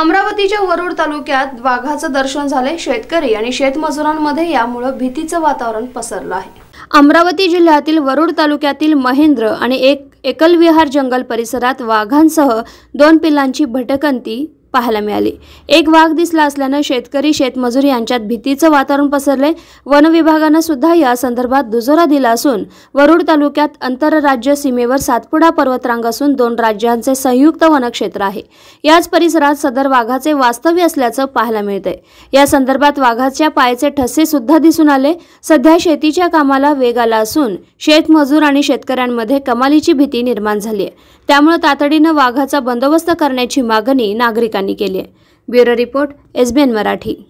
अमरावतीच्या वरुड तालुक्यात वाघाचं दर्शन झाले शेतकरी आणि शेतमजुरांमध्ये यामुळे भीतीचं वातावरण पसरलं आहे अमरावती जिल्ह्यातील वरुड तालुक्यातील महेंद्र आणि एक एकलविहार जंगल परिसरात वाघांसह दोन पिल्लांची भटकंती पाहायला मिळाली एक वाघ दिसला असल्यानं शेतकरी शेतमजूर यांच्यात भीतीचं वातावरण पसरले वन विभागानं सुद्धा या संदर्भात दुजोरा दिला असून वरुड तालुक्यात आंतरराज्य सीमेवर सातपुडा पर्वतरांग असून दोन राज्यांचे संयुक्त वनक्षेत्र आहे याच परिसरात सदर वाघाचे वास्तव्य असल्याचं पाहायला मिळतंय या संदर्भात वाघाच्या पायाचे ठसे सुद्धा दिसून आले सध्या शेतीच्या कामाला वेग आला असून शेतमजूर आणि शेतकऱ्यांमध्ये कमालीची भीती निर्माण झाली आहे त्यामुळे तातडीनं वाघाचा बंदोबस्त करण्याची मागणी नागरिकांनी यांनी केली आहे ब्युरो रिपोर्ट एस मराठी